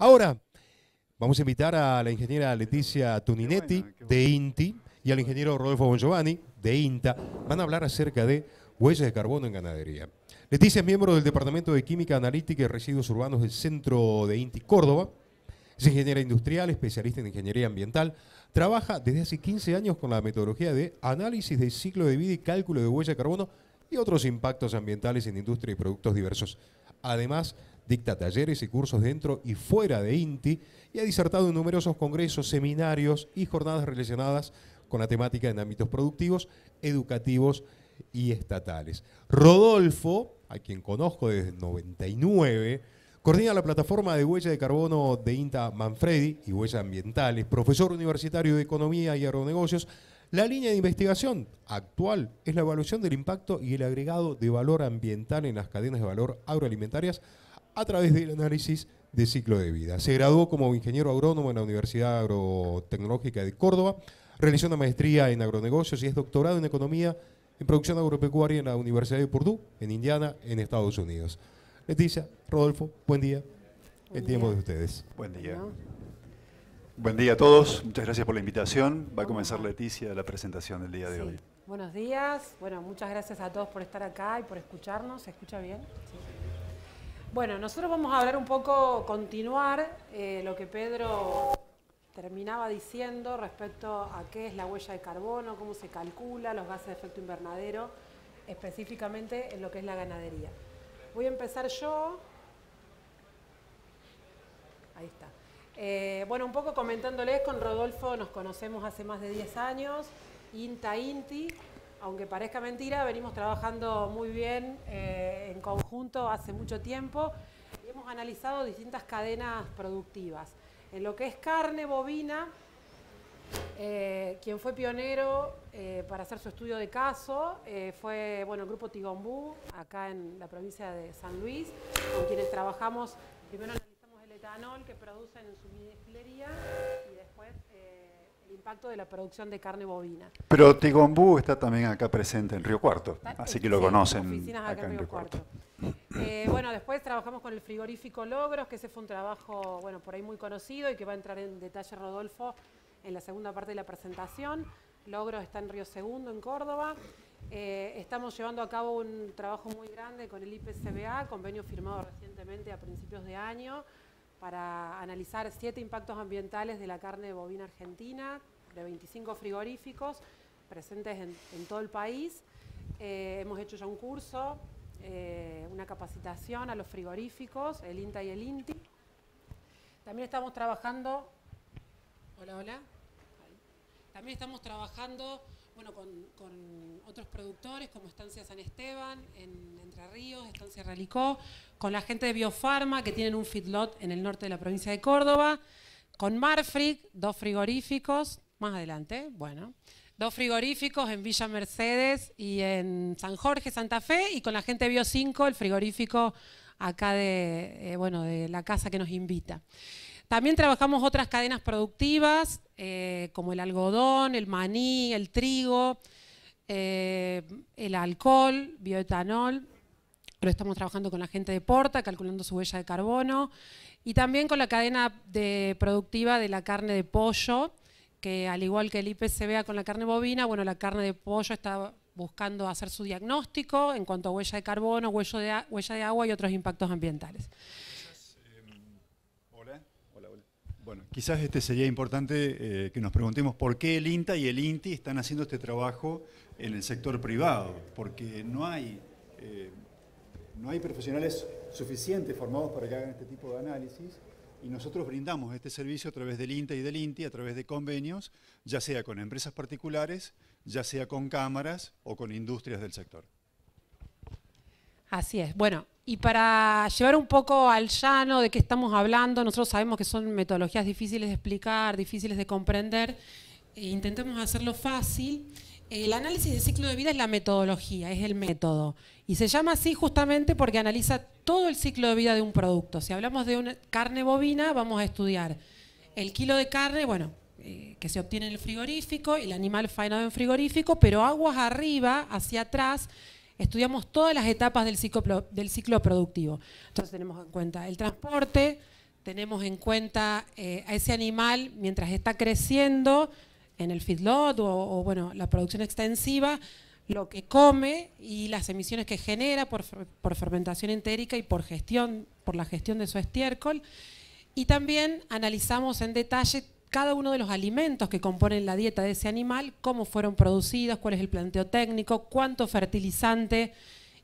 Ahora, vamos a invitar a la ingeniera Leticia Tuninetti de INTI y al ingeniero Rodolfo Bongiovanni de INTA. Van a hablar acerca de huellas de carbono en ganadería. Leticia es miembro del Departamento de Química Analítica y Residuos Urbanos del Centro de INTI Córdoba. Es ingeniera industrial, especialista en ingeniería ambiental. Trabaja desde hace 15 años con la metodología de análisis de ciclo de vida y cálculo de huella de carbono y otros impactos ambientales en industria y productos diversos. Además, Dicta talleres y cursos dentro y fuera de INTI y ha disertado en numerosos congresos, seminarios y jornadas relacionadas con la temática en ámbitos productivos, educativos y estatales. Rodolfo, a quien conozco desde 99, coordina la plataforma de huella de carbono de INTA Manfredi y huellas ambientales, profesor universitario de economía y agronegocios. La línea de investigación actual es la evaluación del impacto y el agregado de valor ambiental en las cadenas de valor agroalimentarias a través del análisis de ciclo de vida. Se graduó como ingeniero agrónomo en la Universidad Agrotecnológica de Córdoba, realizó una maestría en agronegocios y es doctorado en economía en producción agropecuaria en la Universidad de Purdue, en Indiana, en Estados Unidos. Leticia, Rodolfo, buen día. El tiempo de ustedes. Buen día. Buen día a todos, muchas gracias por la invitación. Va a comenzar Leticia la presentación del día de hoy. Buenos días, bueno, muchas gracias a todos por estar acá y por escucharnos. ¿Se escucha bien? Bueno, nosotros vamos a hablar un poco, continuar eh, lo que Pedro terminaba diciendo respecto a qué es la huella de carbono, cómo se calcula los gases de efecto invernadero, específicamente en lo que es la ganadería. Voy a empezar yo. Ahí está. Eh, bueno, un poco comentándoles, con Rodolfo nos conocemos hace más de 10 años, INTA INTI, aunque parezca mentira, venimos trabajando muy bien eh, en conjunto hace mucho tiempo y hemos analizado distintas cadenas productivas. En lo que es carne bovina, eh, quien fue pionero eh, para hacer su estudio de caso fue bueno, el grupo Tigombú, acá en la provincia de San Luis, con quienes trabajamos, primero analizamos el etanol que producen en su minifilería y después el impacto de la producción de carne bovina. Pero Tigombú está también acá presente en Río Cuarto, así que lo conocen acá, en Río, Cuarto. Eh, bueno, después trabajamos con el frigorífico Logros, que ese fue un trabajo, bueno, por ahí muy conocido y que va a entrar en detalle Rodolfo en la segunda parte de la presentación. Logros está en Río Segundo, en Córdoba. Eh, estamos llevando a cabo un trabajo muy grande con el IPCBA, convenio firmado recientemente a principios de año, para analizar siete impactos ambientales de la carne de bovina argentina, de 25 frigoríficos presentes en, todo el país. Eh, hemos hecho ya un curso, eh, una capacitación a los frigoríficos, el INTA y el INTI. También estamos trabajando... Hola, hola. También estamos trabajando bueno, con, otros productores como Estancia San Esteban, en Entre Ríos, Estancia Relicó, con la gente de Biofarma, que tienen un feedlot en el norte de la provincia de Córdoba, con Marfric, dos frigoríficos, más adelante, bueno, dos frigoríficos en Villa Mercedes y en San Jorge, Santa Fe, y con la gente de Bio 5, el frigorífico acá de, eh, bueno, de la casa que nos invita. También trabajamos otras cadenas productivas, eh, como el algodón, el maní, el trigo, eh, el alcohol, bioetanol. Pero estamos trabajando con la gente de Porta, calculando su huella de carbono. Y también con la cadena de productiva de la carne de pollo, que al igual que el se vea con la carne bovina, bueno, la carne de pollo está buscando hacer su diagnóstico en cuanto a huella de carbono, huella de agua y otros impactos ambientales. Bueno, quizás este sería importante eh, que nos preguntemos por qué el INTA y el INTI están haciendo este trabajo en el sector privado, porque no hay, eh, no hay profesionales suficientes formados para que hagan este tipo de análisis y nosotros brindamos este servicio a través del INTA y del INTI, a través de convenios, ya sea con empresas particulares, ya sea con cámaras o con industrias del sector. Así es. Bueno, y para llevar un poco al llano de qué estamos hablando, nosotros sabemos que son metodologías difíciles de explicar, difíciles de comprender, e intentemos hacerlo fácil. El análisis de ciclo de vida es la metodología, es el método. Y se llama así justamente porque analiza todo el ciclo de vida de un producto. Si hablamos de una carne bovina, vamos a estudiar el kilo de carne, bueno, eh, que se obtiene en el frigorífico, el animal faenado en frigorífico, pero aguas arriba, hacia atrás, estudiamos todas las etapas del ciclo, productivo. Entonces tenemos en cuenta el transporte, tenemos en cuenta eh, a ese animal mientras está creciendo en el feedlot o, bueno, la producción extensiva, lo que come y las emisiones que genera por, fermentación entérica y por, gestión, por la gestión de su estiércol. Y también analizamos en detalle cada uno de los alimentos que componen la dieta de ese animal, cómo fueron producidos, cuál es el planteo técnico, cuánto fertilizante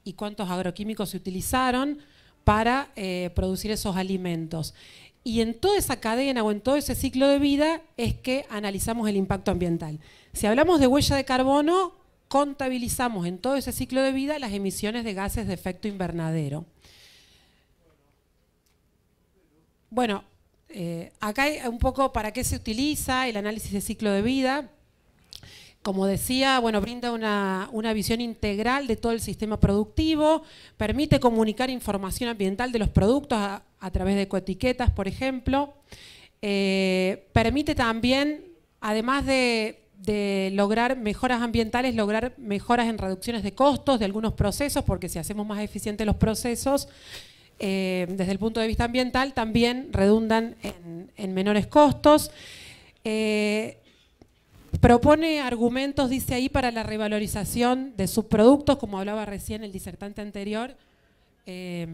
y cuántos agroquímicos se utilizaron para eh, producir esos alimentos. Y en toda esa cadena o en todo ese ciclo de vida es que analizamos el impacto ambiental. Si hablamos de huella de carbono, contabilizamos en todo ese ciclo de vida las emisiones de gases de efecto invernadero. Bueno, eh, acá hay un poco para qué se utiliza el análisis de ciclo de vida. Como decía, bueno, brinda una, visión integral de todo el sistema productivo, permite comunicar información ambiental de los productos a, través de coetiquetas, por ejemplo. Eh, permite también, además de lograr mejoras ambientales, lograr mejoras en reducciones de costos de algunos procesos, porque si hacemos más eficientes los procesos, eh, desde el punto de vista ambiental también redundan en, menores costos. Eh, propone argumentos, dice ahí, para la revalorización de subproductos, como hablaba recién el disertante anterior, eh,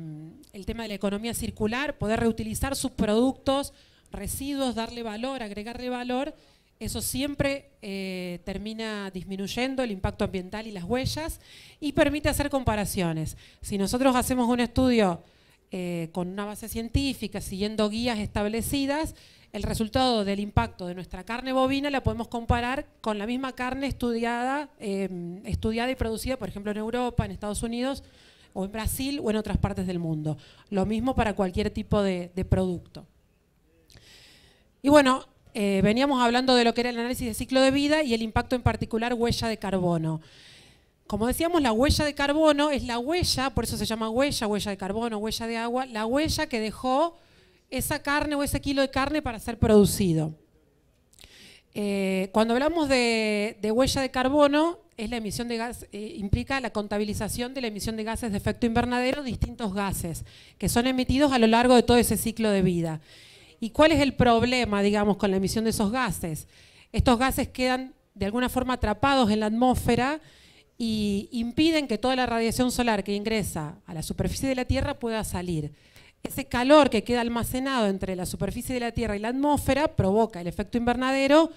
el tema de la economía circular, poder reutilizar subproductos, residuos, darle valor, agregarle valor, eso siempre termina disminuyendo el impacto ambiental y las huellas y permite hacer comparaciones. Si nosotros hacemos un estudio eh, con una base científica, siguiendo guías establecidas, el resultado del impacto de nuestra carne bovina la podemos comparar con la misma carne em, estudiada, y producida, por ejemplo, en Europa, en Estados Unidos, o en Brasil o en otras partes del mundo. Lo mismo para cualquier tipo de, producto. Y bueno, eh, veníamos hablando de lo que era el análisis de ciclo de vida y el impacto en particular huella de carbono. Como decíamos, la huella de carbono es la huella, por eso se llama huella, huella de carbono, huella de agua, la huella que dejó esa carne o ese kilo de carne para ser producido. Eh, cuando hablamos de, huella de carbono, es la emisión de gas, eh, implica la contabilización de la emisión de gases de efecto invernadero, distintos gases que son emitidos a lo largo de todo ese ciclo de vida. ¿Y cuál es el problema, digamos, con la emisión de esos gases? Estos gases quedan de alguna forma atrapados en la atmósfera y impiden que toda la radiación solar que ingresa a la superficie de la Tierra pueda salir. Ese calor que queda almacenado entre la superficie de la Tierra y la atmósfera provoca el efecto invernadero,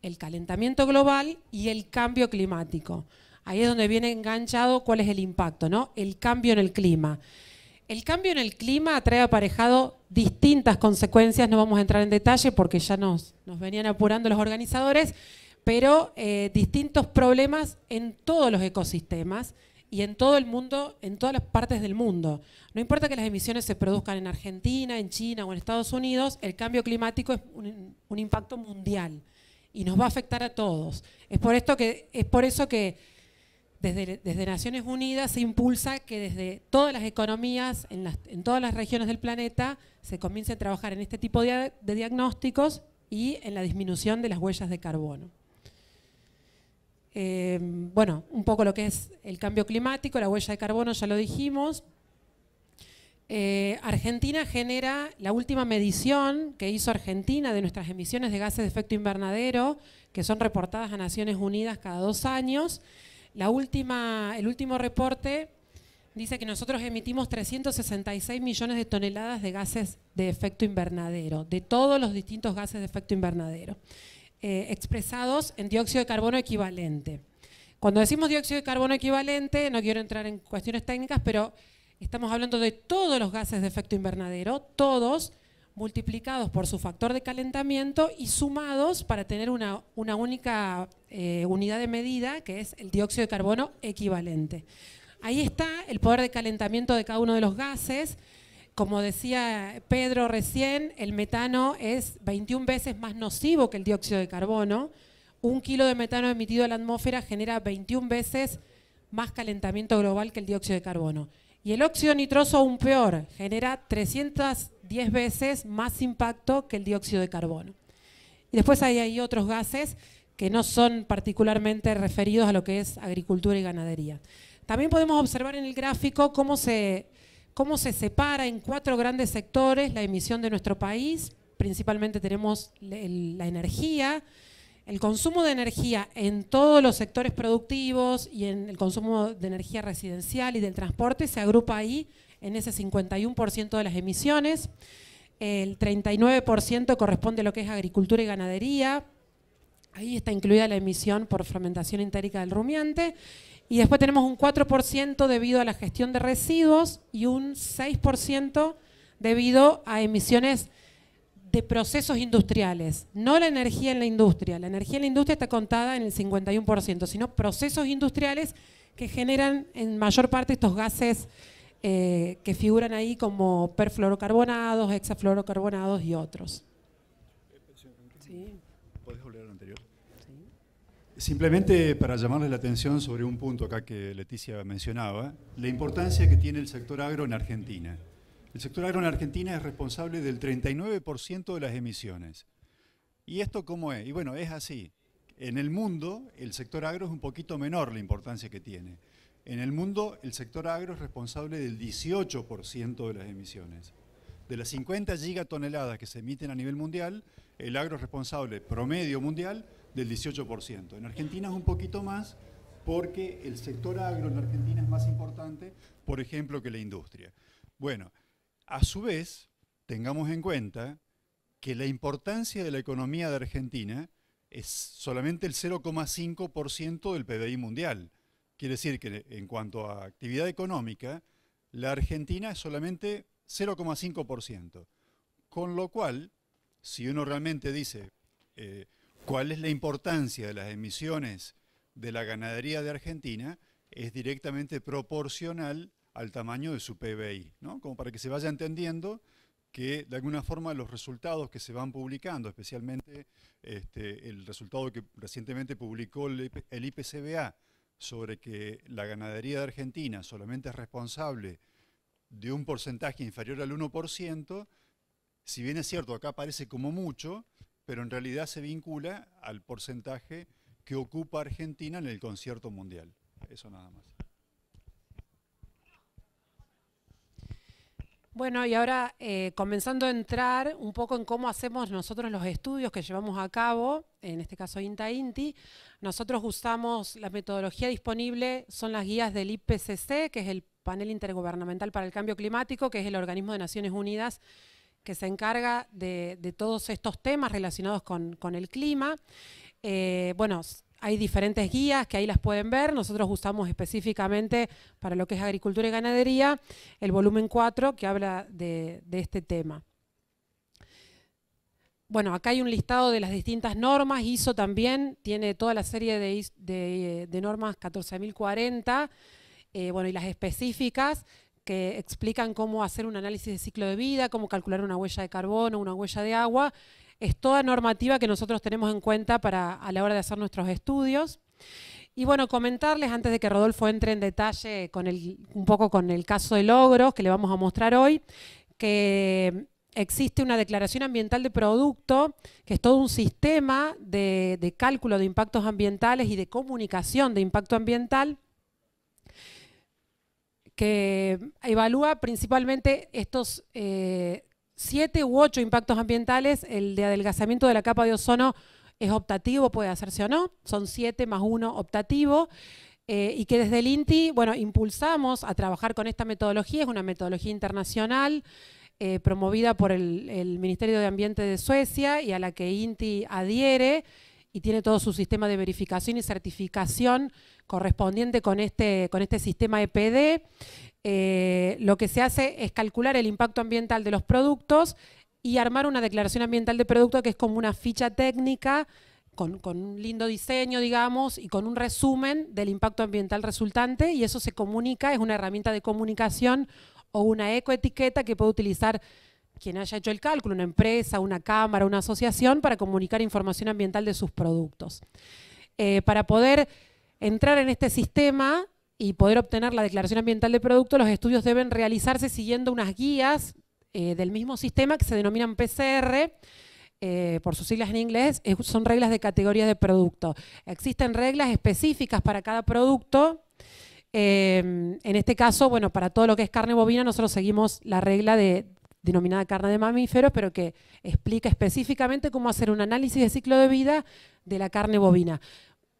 el calentamiento global y el cambio climático. Ahí es donde viene enganchado cuál es el impacto, ¿no? El cambio en el clima. El cambio en el clima trae aparejado distintas consecuencias, no vamos a entrar en detalle porque ya nos, nos venían apurando los organizadores, pero eh, distintos problemas en todos los ecosistemas y en todo el mundo, en todas las partes del mundo. No importa que las emisiones se produzcan en Argentina, en China o en Estados Unidos, el cambio climático es un, impacto mundial y nos va a afectar a todos. Es por, esto que, es por eso que desde, Naciones Unidas se impulsa que desde todas las economías, en, todas las regiones del planeta, se comience a trabajar en este tipo de diagnósticos y en la disminución de las huellas de carbono. Em, bueno, un poco lo que es el cambio climático, la huella de carbono, ya lo dijimos. Eh, Argentina genera la última medición que hizo Argentina de nuestras emisiones de gases de efecto invernadero, que son reportadas a Naciones Unidas cada dos años. última, el último reporte dice que nosotros emitimos 366 millones de toneladas de gases de efecto invernadero, de todos los distintos gases de efecto invernadero. Eh, expresados en dióxido de carbono equivalente. Cuando decimos dióxido de carbono equivalente, no quiero entrar en cuestiones técnicas, pero estamos hablando de todos los gases de efecto invernadero, todos multiplicados por su factor de calentamiento y sumados para tener una, única eh, unidad de medida, que es el dióxido de carbono equivalente. Ahí está el poder de calentamiento de cada uno de los gases, como decía Pedro recién, el metano es 21 veces más nocivo que el dióxido de carbono. Un kilo de metano emitido a la atmósfera genera 21 veces más calentamiento global que el dióxido de carbono. Y el óxido nitroso aún peor, genera 310 veces más impacto que el dióxido de carbono. Y después hay, ahí otros gases que no son particularmente referidos a lo que es agricultura y ganadería. También podemos observar en el gráfico cómo se cómo se separa en cuatro grandes sectores la emisión de nuestro país. Principalmente tenemos la energía, el consumo de energía en todos los sectores productivos y en el consumo de energía residencial y del transporte se agrupa ahí en ese 51% de las emisiones. El 39% corresponde a lo que es agricultura y ganadería, Ahí está incluida la emisión por fermentación entérica del rumiante. Y después tenemos un 4% debido a la gestión de residuos y un 6% debido a emisiones de procesos industriales, no la energía en la industria. La energía en la industria está contada en el 51%, sino procesos industriales que generan en mayor parte estos gases eh, que figuran ahí como perfluorocarbonados, hexafluorocarbonados y otros. Simplemente para llamarles la atención sobre un punto acá que Leticia mencionaba, la importancia que tiene el sector agro en Argentina. El sector agro en Argentina es responsable del 39% de las emisiones. ¿Y esto cómo es? Y bueno, es así. En el mundo, el sector agro es un poquito menor la importancia que tiene. En el mundo, el sector agro es responsable del 18% de las emisiones. De las 50 gigatoneladas que se emiten a nivel mundial, el agro es responsable promedio mundial del 18%. En Argentina es un poquito más porque el sector agro en Argentina es más importante, por ejemplo, que la industria. Bueno, a su vez, tengamos en cuenta que la importancia de la economía de Argentina es solamente el 0,5% del PBI mundial. Quiere decir que en cuanto a actividad económica, la Argentina es solamente 0,5%. Con lo cual, si uno realmente dice, eh, cuál es la importancia de las emisiones de la ganadería de Argentina es directamente proporcional al tamaño de su PBI, ¿no? como para que se vaya entendiendo que de alguna forma los resultados que se van publicando, especialmente este, el resultado que recientemente publicó el IPCBA sobre que la ganadería de Argentina solamente es responsable de un porcentaje inferior al 1%, si bien es cierto, acá parece como mucho, pero en realidad se vincula al porcentaje que ocupa Argentina en el concierto mundial. Eso nada más. Bueno, y ahora eh, comenzando a entrar un poco en cómo hacemos nosotros los estudios que llevamos a cabo, en este caso INTA-INTI, nosotros usamos la metodología disponible, son las guías del IPCC, que es el Panel Intergubernamental para el Cambio Climático, que es el organismo de Naciones Unidas que se encarga de, todos estos temas relacionados con, el clima. Eh, bueno, hay diferentes guías que ahí las pueden ver. Nosotros usamos específicamente para lo que es agricultura y ganadería el volumen 4 que habla de, este tema. Bueno, acá hay un listado de las distintas normas. ISO también tiene toda la serie de, eh, normas 14.040, eh, bueno, y las específicas que explican cómo hacer un análisis de ciclo de vida, cómo calcular una huella de carbono, una huella de agua. Es toda normativa que nosotros tenemos en cuenta para, a la hora de hacer nuestros estudios. Y bueno, comentarles antes de que Rodolfo entre en detalle con un poco con el caso de logros que le vamos a mostrar hoy, que existe una declaración ambiental de producto, que es todo un sistema de, de cálculo de impactos ambientales y de comunicación de impacto ambiental que evalúa principalmente estos eh, siete u ocho impactos ambientales. El de adelgazamiento de la capa de ozono es optativo, puede hacerse o no. Son siete más uno optativo. Eh, y que desde el INTI, bueno, impulsamos a trabajar con esta metodología, es una metodología internacional eh, promovida por el Ministerio de Ambiente de Suecia y a la que INTI adhiere y tiene todo su sistema de verificación y certificación correspondiente con este, con este sistema EPD. Eh, lo que se hace es calcular el impacto ambiental de los productos y armar una declaración ambiental de producto que es como una ficha técnica con, con, un lindo diseño, digamos, y con un resumen del impacto ambiental resultante, y eso se comunica, es una herramienta de comunicación o una ecoetiqueta que puede utilizar quien haya hecho el cálculo, una empresa, una cámara, una asociación, para comunicar información ambiental de sus productos. Eh, para poder entrar en este sistema y poder obtener la declaración ambiental de producto, los estudios deben realizarse siguiendo unas guías eh, del mismo sistema que se denominan PCR, eh, por sus siglas en inglés, son reglas de categoría de producto. Existen reglas específicas para cada producto. en este caso, bueno, para todo lo que es carne bovina, nosotros seguimos la regla de denominada carne de mamíferos, pero que explica específicamente cómo hacer un análisis de ciclo de vida de la carne bovina.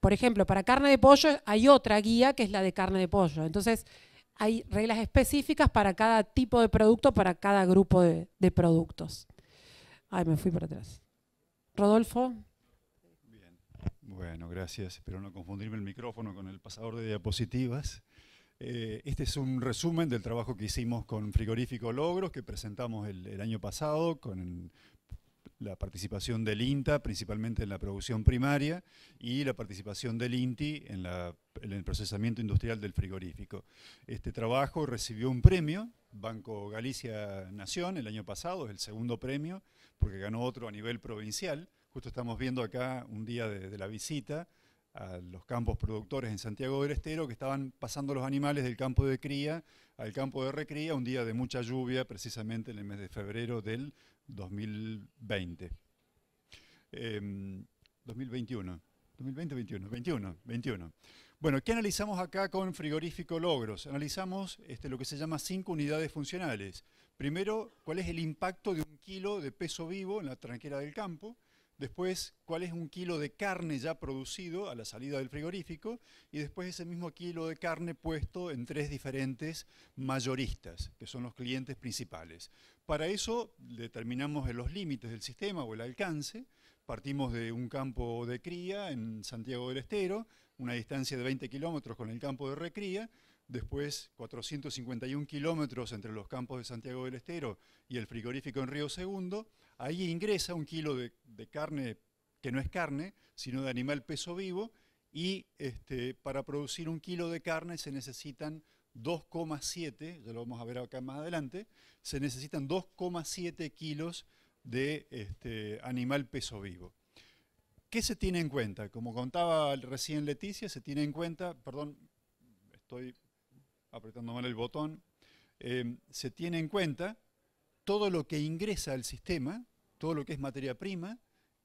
Por ejemplo, para carne de pollo hay otra guía que es la de carne de pollo. Entonces, hay reglas específicas para cada tipo de producto, para cada grupo de, productos. Ay, me fui para atrás. Rodolfo. Bien. Bueno, gracias. Espero no confundirme el micrófono con el pasador de diapositivas. Eh, este es un resumen del trabajo que hicimos con Frigorífico Logros, que presentamos el, año pasado con la participación del INTA, principalmente en la producción primaria, y la participación del INTI en, el procesamiento industrial del frigorífico. Este trabajo recibió un premio, Banco Galicia Nación, el año pasado, es el segundo premio, porque ganó otro a nivel provincial. Justo estamos viendo acá un día de la visita, a los campos productores en Santiago del Estero que estaban pasando los animales del campo de cría al campo de recría un día de mucha lluvia, precisamente en el mes de febrero del 2020. 2021. 2020, 21, 21, 21. Bueno, ¿qué analizamos acá con Frigorífico Logros? Analizamos este, lo que se llama cinco unidades funcionales. Primero, cuál es el impacto de un kilo de peso vivo en la tranquera del campo después cuál es un kilo de carne ya producido a la salida del frigorífico y después ese mismo kilo de carne puesto en tres diferentes mayoristas, que son los clientes principales. Para eso determinamos los límites del sistema o el alcance, partimos de un campo de cría en Santiago del Estero, una distancia de 20 kilómetros con el campo de recría, después 451 kilómetros entre los campos de Santiago del Estero y el frigorífico en Río Segundo, Ahí ingresa un kilo de, carne que no es carne, sino de animal peso vivo, y este, para producir un kilo de carne se necesitan 2,7, ya lo vamos a ver acá más adelante, se necesitan 2,7 kilos de este, animal peso vivo. ¿Qué se tiene en cuenta? Como contaba recién Leticia, se tiene en cuenta, perdón, estoy apretando mal el botón, eh, se tiene en cuenta todo lo que ingresa al sistema, todo lo que es materia prima,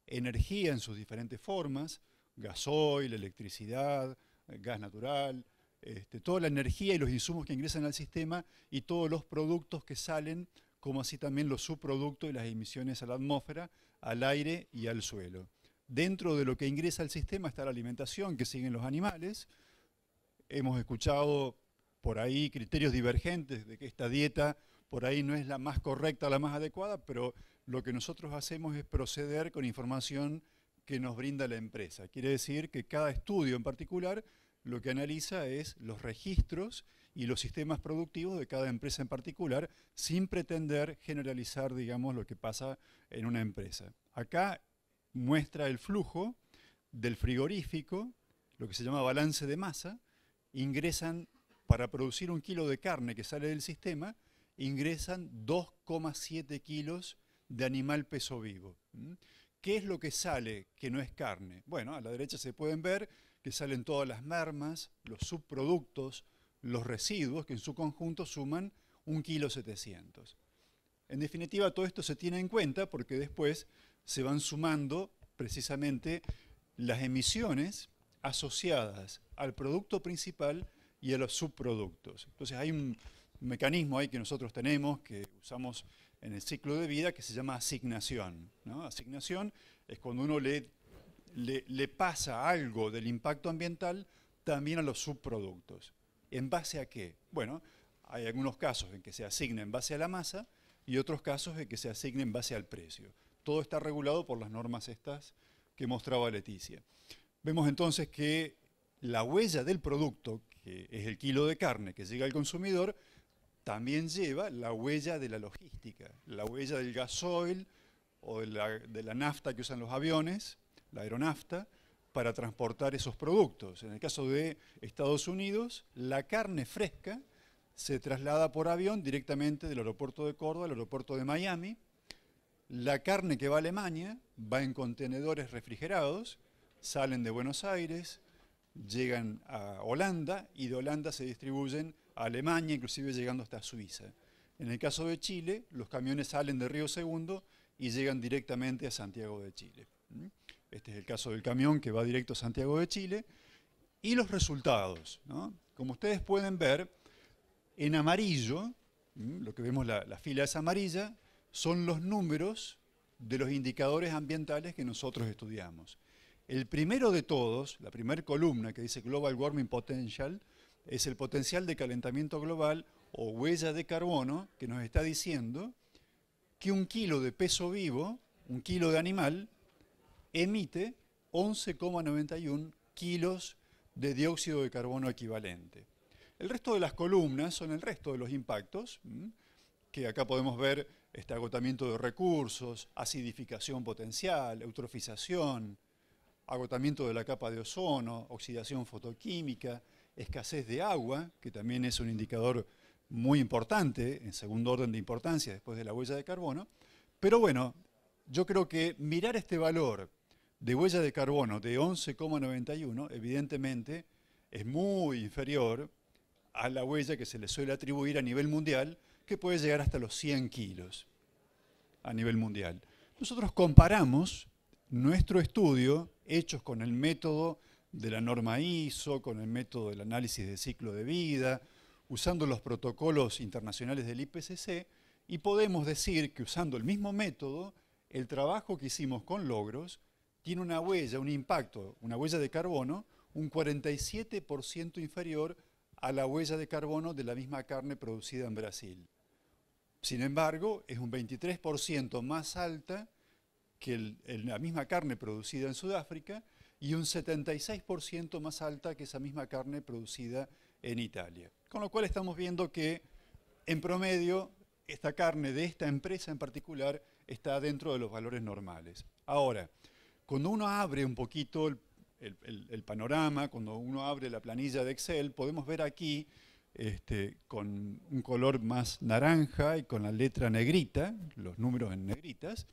energía en sus diferentes formas, gasoil, electricidad, eh, gas natural, este, toda la energía y los insumos que ingresan al sistema y todos los productos que salen, como así también los subproductos y las emisiones a la atmósfera, al aire y al suelo. Dentro de lo que ingresa al sistema está la alimentación que siguen los animales. Hemos escuchado por ahí criterios divergentes de que esta dieta por ahí no es la más correcta, la más adecuada, pero lo que nosotros hacemos es proceder con información que nos brinda la empresa. Quiere decir que cada estudio en particular lo que analiza es los registros y los sistemas productivos de cada empresa en particular, sin pretender generalizar, digamos, lo que pasa en una empresa. Acá muestra el flujo del frigorífico, lo que se llama balance de masa, ingresan para producir un kilo de carne que sale del sistema, ingresan 2,7 kilos de animal peso vivo. ¿Mm? ¿Qué es lo que sale que no es carne? Bueno, a la derecha se pueden ver que salen todas las marmas, los subproductos, los residuos, que en su conjunto suman 1,7 kg. En definitiva, todo esto se tiene en cuenta porque después se van sumando precisamente las emisiones asociadas al producto principal y a los subproductos. Entonces hay un, mecanismo ahí que nosotros tenemos, que usamos en el ciclo de vida, que se llama asignación. Asignación es cuando uno le, le pasa algo del impacto ambiental también a los subproductos. ¿En base a qué? Bueno, hay algunos casos en que se asigna en base a la masa y otros casos en que se asigna en base al precio. Todo está regulado por las normas estas que mostraba Leticia. Vemos entonces que la huella del producto, que es el kilo de carne que llega al consumidor, también lleva la huella de la logística, la huella del gasoil o de la, de la nafta que usan los aviones, la aeronafta, para transportar esos productos. En el caso de Estados Unidos, la carne fresca se traslada por avión directamente del aeropuerto de Córdoba al aeropuerto de Miami. La carne que va a Alemania va en contenedores refrigerados, salen de Buenos Aires, llegan a Holanda y de Holanda se distribuyen Alemania, inclusive llegando hasta Suiza. En el caso de Chile, los camiones salen de Río Segundo y llegan directamente a Santiago de Chile. Este es el caso del camión que va directo a Santiago de Chile. Y los resultados. Como ustedes pueden ver, en amarillo, lo que vemos la, la fila es amarilla, son los números de los indicadores ambientales que nosotros estudiamos. El primero de todos, la primera columna que dice Global Warming Potential, es el potencial de calentamiento global o huella de carbono que nos está diciendo que un kilo de peso vivo, un kilo de animal, emite 11,91 kilos de dióxido de carbono equivalente. El resto de las columnas son el resto de los impactos, que acá podemos ver este agotamiento de recursos, acidificación potencial, eutrofización, agotamiento de la capa de ozono, oxidación fotoquímica, escasez de agua, que también es un indicador muy importante, en segundo orden de importancia después de la huella de carbono. Pero bueno, yo creo que mirar este valor de huella de carbono de 11,91, evidentemente, es muy inferior a la huella que se le suele atribuir a nivel mundial, que puede llegar hasta los 100 kilos a nivel mundial. Nosotros comparamos nuestro estudio, hechos con el método de la norma ISO, con el método del análisis de ciclo de vida, usando los protocolos internacionales del IPCC, y podemos decir que usando el mismo método, el trabajo que hicimos con logros tiene una huella, un impacto, una huella de carbono, un 47% inferior a la huella de carbono de la misma carne producida en Brasil. Sin embargo, es un 23% más alta que la misma carne producida en Sudáfrica y un 76% más alta que esa misma carne producida en Italia. Con lo cual estamos viendo que en promedio esta carne de esta empresa en particular está dentro de los valores normales. Ahora, cuando uno abre un poquito el, panorama, cuando uno abre la planilla de Excel, podemos ver aquí este, con un color más naranja y con la letra negrita, los números en negritas,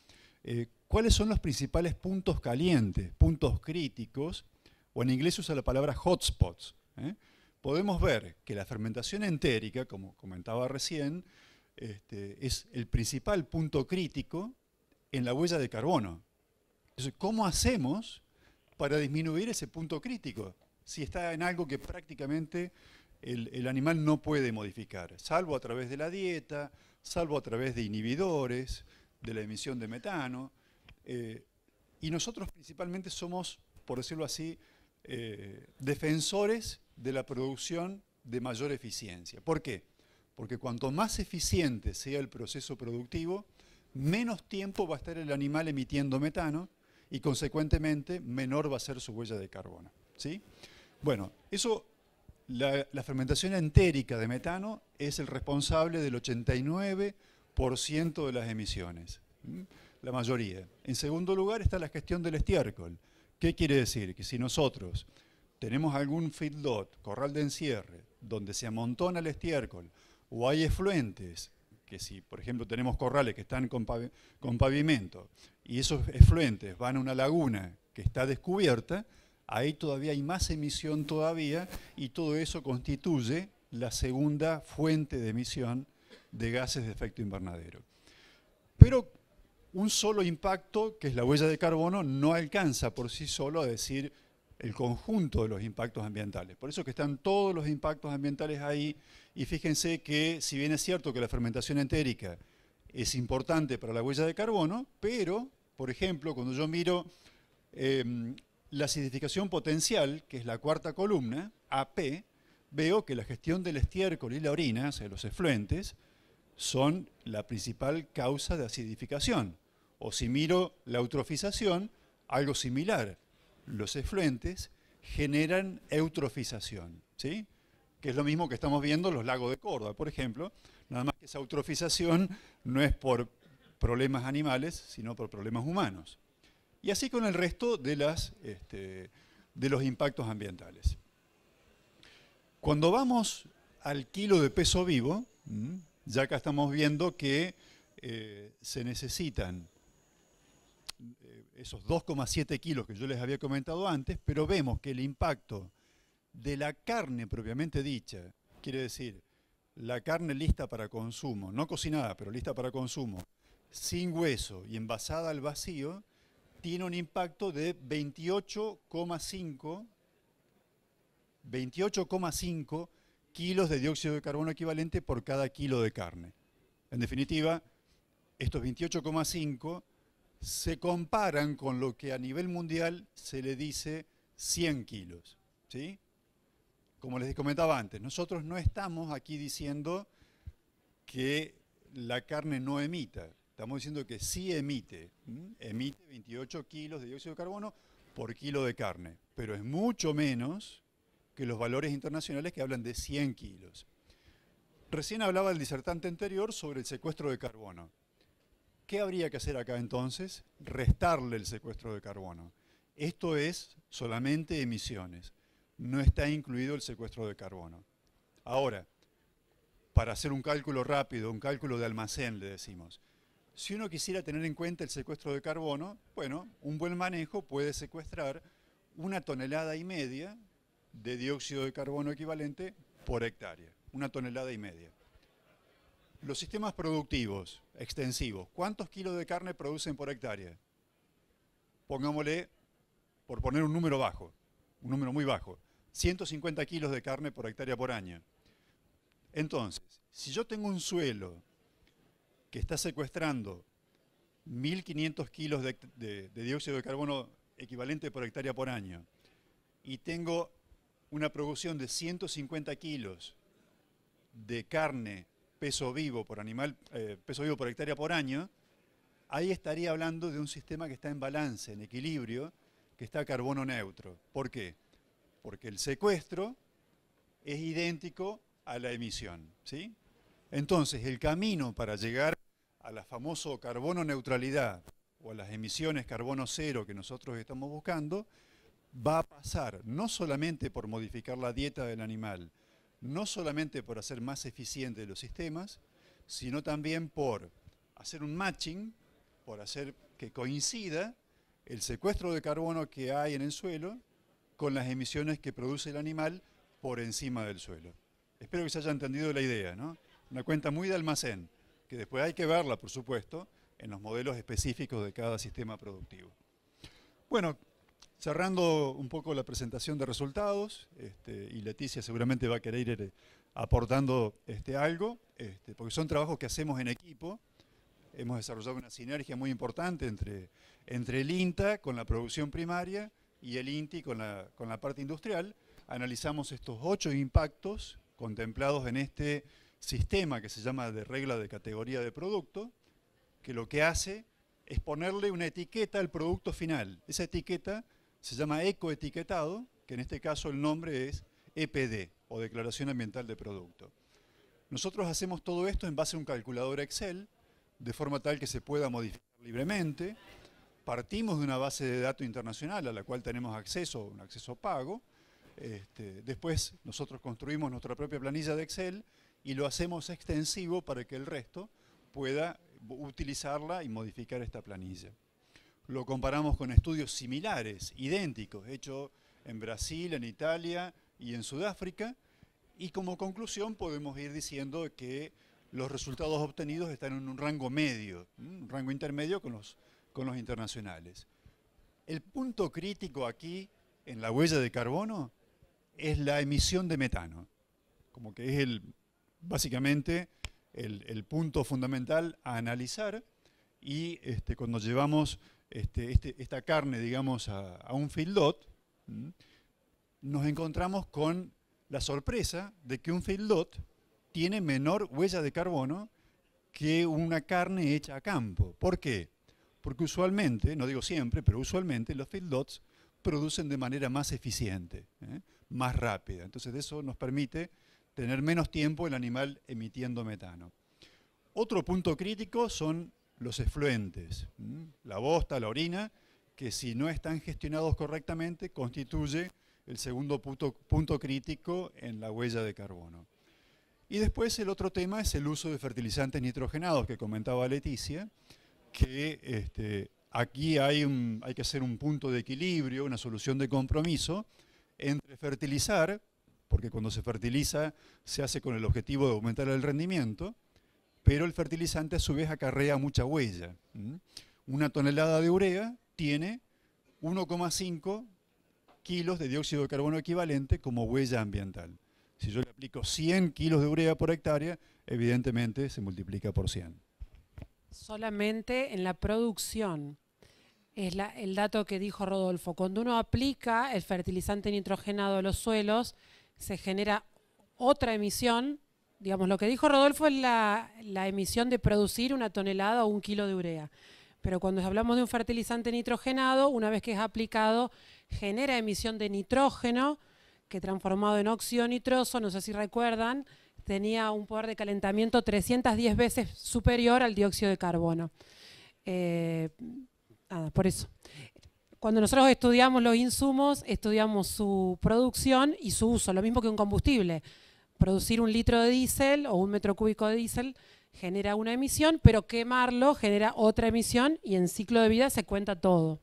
eh, cuáles son los principales puntos calientes, puntos críticos, o en inglés usa la palabra hotspots. ¿eh? Podemos ver que la fermentación entérica, como comentaba recién, este, es el principal punto crítico en la huella de carbono. ¿cómo hacemos para disminuir ese punto crítico? Si está en algo que prácticamente el, animal no puede modificar, salvo a través de la dieta, salvo a través de inhibidores, de la emisión de metano. Eh, y nosotros principalmente somos, por decirlo así, eh, defensores de la producción de mayor eficiencia. ¿Por qué? Porque cuanto más eficiente sea el proceso productivo, menos tiempo va a estar el animal emitiendo metano y consecuentemente menor va a ser su huella de carbono. ¿sí? Bueno, eso, la, fermentación entérica de metano es el responsable del 89% de las emisiones la mayoría. En segundo lugar está la gestión del estiércol. ¿Qué quiere decir? Que si nosotros tenemos algún feedlot, corral de encierre, donde se amontona el estiércol, o hay efluentes, que si por ejemplo tenemos corrales que están con, pavimento, y esos efluentes van a una laguna que está descubierta, ahí todavía hay más emisión todavía, y todo eso constituye la segunda fuente de emisión de gases de efecto invernadero. Pero un solo impacto, que es la huella de carbono, no alcanza por sí solo a decir el conjunto de los impactos ambientales. Por eso que están todos los impactos ambientales ahí. Y fíjense que si bien es cierto que la fermentación entérica es importante para la huella de carbono, pero, por ejemplo, cuando yo miro em, la acidificación potencial, que es la cuarta columna, AP, veo que la gestión del estiércol y la orina, o sea, los efluentes, son la principal causa de acidificación. O si miro la eutrofización, algo similar. Los efluentes generan eutrofización, ¿sí? que es lo mismo que estamos viendo en los lagos de Córdoba, por ejemplo. Nada más que esa eutrofización no es por problemas animales, sino por problemas humanos. Y así con el resto de, este, los impactos ambientales. Cuando vamos al kilo de peso vivo, ya acá estamos viendo que eh, se necesitan eh, esos 2,7 kilos que yo les había comentado antes, pero vemos que el impacto de la carne propiamente dicha, quiere decir, la carne lista para consumo, no cocinada, pero lista para consumo, sin hueso y envasada al vacío, tiene un impacto de 28,5 28,5 kilos de dióxido de carbono equivalente por cada kilo de carne. En definitiva, estos 28,5 se comparan con lo que a nivel mundial se le dice 100 kilos. ¿sí? Como les comentaba antes, nosotros no estamos aquí diciendo que la carne no emita, estamos diciendo que sí emite, emite 28 kilos de dióxido de carbono por kilo de carne, pero es mucho menos que los valores internacionales que hablan de 100 kilos. Recién hablaba el disertante anterior sobre el secuestro de carbono. ¿Qué habría que hacer acá entonces? Restarle el secuestro de carbono. Esto es solamente emisiones. No está incluido el secuestro de carbono. Ahora, para hacer un cálculo rápido, un cálculo de almacén, le decimos, si uno quisiera tener en cuenta el secuestro de carbono, bueno, un buen manejo puede secuestrar una tonelada y media de dióxido de carbono equivalente por hectárea. Una tonelada y media. Los sistemas productivos, extensivos, ¿cuántos kilos de carne producen por hectárea? Pongámosle, por poner un número bajo, un número muy bajo, 150 kilos de carne por hectárea por año. Entonces, si yo tengo un suelo que está secuestrando 1.500 kilos de, dióxido de carbono equivalente por hectárea por año y tengo una producción de 150 kilos de carne peso vivo por animal, eh, peso hectárea por año, ahí estaría hablando de un sistema que está en balance, en equilibrio, que está carbono neutro. ¿Por qué? Porque el secuestro es idéntico a la emisión, ¿sí? Entonces, el camino para llegar a la famosa carbono neutralidad o a las emisiones carbono cero que nosotros estamos buscando, va a pasar no solamente por modificar la dieta del animal, no solamente por hacer más eficientes los sistemas, sino también por hacer un matching, por hacer que coincida el secuestro de carbono que hay en el suelo con las emisiones que produce el animal por encima del suelo. Espero que se haya entendido la idea, ¿no? Una cuenta muy de almacén, que después hay que verla, por supuesto, en los modelos específicos de cada sistema productivo. Bueno, Cerrando un poco la presentación de resultados, este, y Leticia seguramente va a querer ir eh, aportando este, algo, este, porque son trabajos que hacemos en equipo. Hemos desarrollado una sinergia muy importante entre, entre el INTA con la producción primaria y el INTI con la, con la parte industrial. Analizamos estos ocho impactos contemplados en este sistema que se llama de regla de categoría de producto, que lo que hace es ponerle una etiqueta al producto final. Esa etiqueta se llama ecoetiquetado, que en este caso el nombre es EPD, o Declaración Ambiental de Producto. Nosotros hacemos todo esto en base a un calculador Excel, de forma tal que se pueda modificar libremente. Partimos de una base de datos internacional a la cual tenemos acceso, un acceso pago. Este, después nosotros construimos nuestra propia planilla de Excel y lo hacemos extensivo para que el resto pueda utilizarla y modificar esta planilla lo comparamos con estudios similares, idénticos, hechos en Brasil, en Italia y en Sudáfrica, y como conclusión podemos ir diciendo que los resultados obtenidos están en un rango medio, un rango intermedio con los, con los internacionales. El punto crítico aquí en la huella de carbono es la emisión de metano, como que es el, básicamente el, punto fundamental a analizar y este, cuando llevamos este, este, esta carne, digamos, a, un fildot, nos encontramos con la sorpresa de que un fildot tiene menor huella de carbono que una carne hecha a campo. ¿Por qué? Porque usualmente, no digo siempre, pero usualmente los fildots producen de manera más eficiente, ¿eh? más rápida. Entonces eso nos permite tener menos tiempo el animal emitiendo metano. Otro punto crítico son los efluentes, la bosta, la orina, que si no están gestionados correctamente constituye el segundo punto, crítico en la huella de carbono. Y después el otro tema es el uso de fertilizantes nitrogenados que comentaba Leticia, que este, aquí hay, hay que hacer un punto de equilibrio, una solución de compromiso entre fertilizar, porque cuando se fertiliza se hace con el objetivo de aumentar el rendimiento, pero el fertilizante a su vez acarrea mucha huella. Una tonelada de urea tiene 1,5 kilos de dióxido de carbono equivalente como huella ambiental. Si yo le aplico 100 kilos de urea por hectárea, evidentemente se multiplica por 100. Solamente en la producción. Es el dato que dijo Rodolfo. Cuando uno aplica el fertilizante nitrogenado a los suelos, se genera otra emisión digamos, lo que dijo Rodolfo es la, emisión de producir una tonelada o un kilo de urea. Pero cuando hablamos de un fertilizante nitrogenado, una vez que es aplicado, genera emisión de nitrógeno, que transformado en óxido nitroso, no sé si recuerdan, tenía un poder de calentamiento 310 veces superior al dióxido de carbono. Eh, nada, por eso. Cuando nosotros estudiamos los insumos, estudiamos su producción y su uso, lo mismo que un combustible producir un litro de diésel o un metro cúbico de diésel genera una emisión, pero quemarlo genera otra emisión y en ciclo de vida se cuenta todo.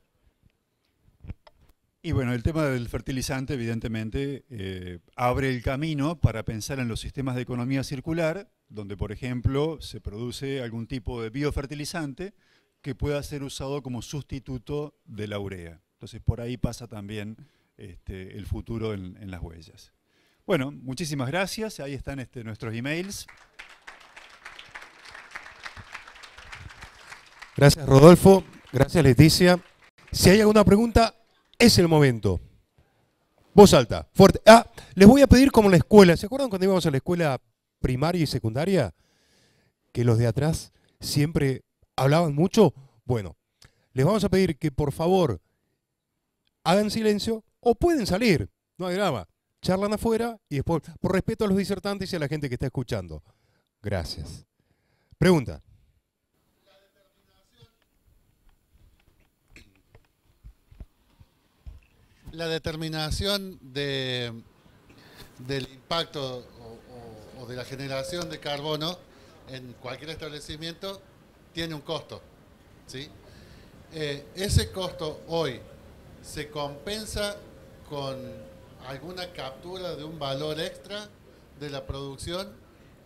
Y bueno, el tema del fertilizante evidentemente eh, abre el camino para pensar en los sistemas de economía circular, donde por ejemplo se produce algún tipo de biofertilizante que pueda ser usado como sustituto de la urea. Entonces por ahí pasa también este, el futuro en las huellas. Bueno, muchísimas gracias. Ahí están este, nuestros emails. Gracias Rodolfo, gracias Leticia. Si hay alguna pregunta, es el momento. Voz alta, fuerte. Ah, les voy a pedir como en la escuela. ¿Se acuerdan cuando íbamos a la escuela primaria y secundaria? Que los de atrás siempre hablaban mucho. Bueno, les vamos a pedir que por favor hagan silencio o pueden salir, no hay drama charlan afuera y después, por respeto a los disertantes y a la gente que está escuchando. Gracias. Pregunta. La determinación de, del impacto o, de la generación de carbono en cualquier establecimiento tiene un costo. Eh, ese costo hoy se compensa con alguna captura de un valor extra de la producción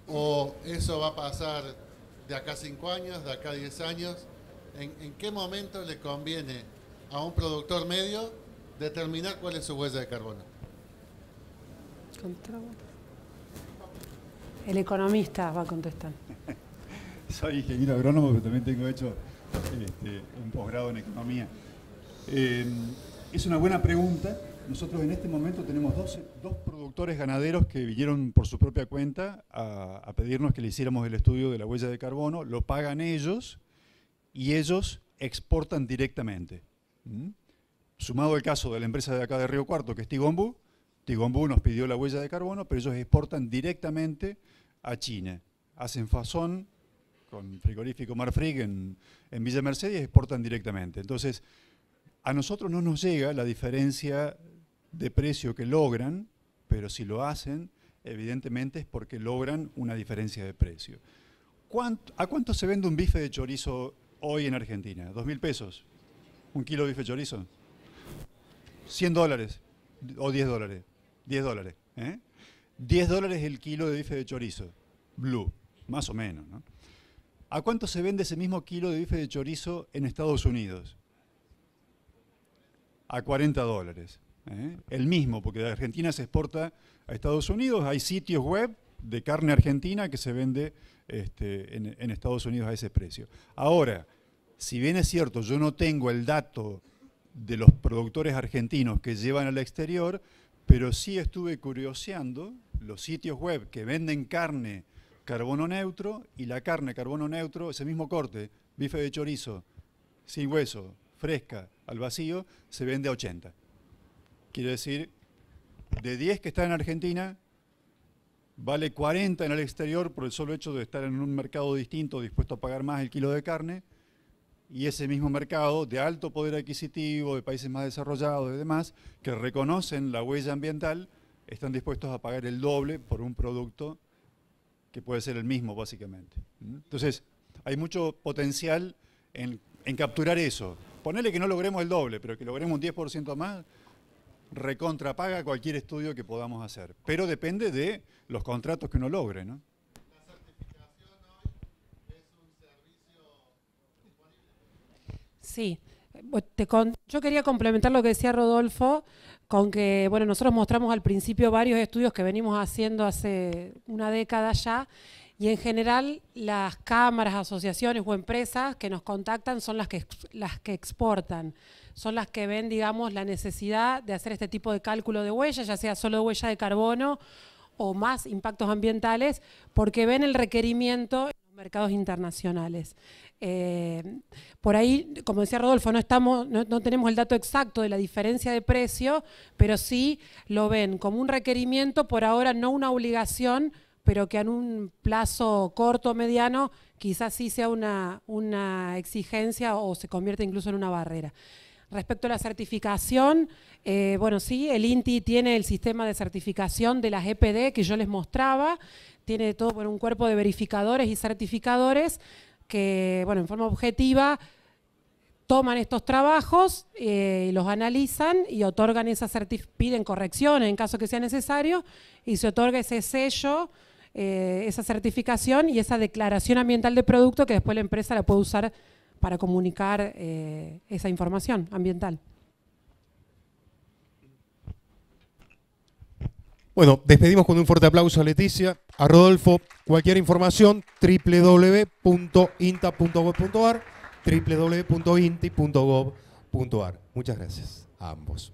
o eso va a pasar de acá cinco años, de acá diez 10 años? ¿En, qué momento le conviene a un productor medio determinar cuál es su huella de carbono? El economista va a contestar. Soy ingeniero agrónomo, pero también tengo hecho este, un posgrado en economía. Eh, es una buena pregunta nosotros en este momento tenemos dos productores ganaderos que vinieron por su propia cuenta a, pedirnos que le hiciéramos el estudio de la huella de carbono, lo pagan ellos y ellos exportan directamente. ¿Mm? Sumado el caso de la empresa de acá de Río Cuarto, que es Tigombu, Tigombu nos pidió la huella de carbono, pero ellos exportan directamente a China. Hacen fazón con frigorífico Marfrig en, en Villa Mercedes y exportan directamente. Entonces, a nosotros no nos llega la diferencia de precio que logran, pero si lo hacen, evidentemente es porque logran una diferencia de precio. ¿A cuánto se vende un bife de chorizo hoy en Argentina? ¿Dos mil pesos? ¿Un kilo de bife de chorizo? 100 dólares o 10 dólares. 10 dólares. 10 ¿eh? dólares el kilo de bife de chorizo. Blue, más o menos. ¿A cuánto se vende ese mismo kilo de bife de chorizo en Estados Unidos? A 40 dólares. ¿Eh? el mismo, porque de Argentina se exporta a Estados Unidos, hay sitios web de carne argentina que se vende este, en, en, Estados Unidos a ese precio. Ahora, si bien es cierto, yo no tengo el dato de los productores argentinos que llevan al exterior, pero sí estuve curioseando los sitios web que venden carne carbono neutro y la carne carbono neutro, ese mismo corte, bife de chorizo, sin hueso, fresca, al vacío, se vende a 80. Quiere decir, de 10 que están en Argentina, vale 40 en el exterior por el solo hecho de estar en un mercado distinto, dispuesto a pagar más el kilo de carne, y ese mismo mercado de alto poder adquisitivo, de países más desarrollados y demás, que reconocen la huella ambiental, están dispuestos a pagar el doble por un producto que puede ser el mismo, básicamente. Entonces, hay mucho potencial en, en capturar eso. ponerle que no logremos el doble, pero que logremos un 10% más, recontrapaga cualquier estudio que podamos hacer. Pero depende de los contratos que uno logre, ¿no? ¿La certificación es un servicio Sí. yo quería complementar lo que decía Rodolfo con que, bueno, nosotros mostramos al principio varios estudios que venimos haciendo hace una década ya y en general las cámaras, asociaciones o empresas que nos contactan son las que, las que exportan son las que ven, digamos, la necesidad de hacer este tipo de cálculo de huella, ya sea solo huella de carbono o más impactos ambientales, porque ven el requerimiento en los mercados internacionales. Eh, por ahí, como decía Rodolfo, no, estamos, no, tenemos el dato exacto de la diferencia de precio, pero sí lo ven como un requerimiento, por ahora no una obligación, pero que en un plazo corto o mediano quizás sí sea una, una exigencia o se convierte incluso en una barrera. Respecto a la certificación, eh, bueno, sí, el INTI tiene el sistema de certificación de las EPD que yo les mostraba, tiene todo por un cuerpo de verificadores y certificadores que, bueno, en forma objetiva toman estos trabajos, eh, los analizan y otorgan esa piden correcciones en caso que sea necesario y se otorga ese sello, eh, esa certificación y esa declaración ambiental de producto que después la empresa la puede usar para comunicar eh, esa información ambiental. Bueno, despedimos con un fuerte aplauso a Leticia, a Rodolfo. Cualquier información, www.inta.gov.ar, www.inti.gov.ar. Muchas gracias a ambos.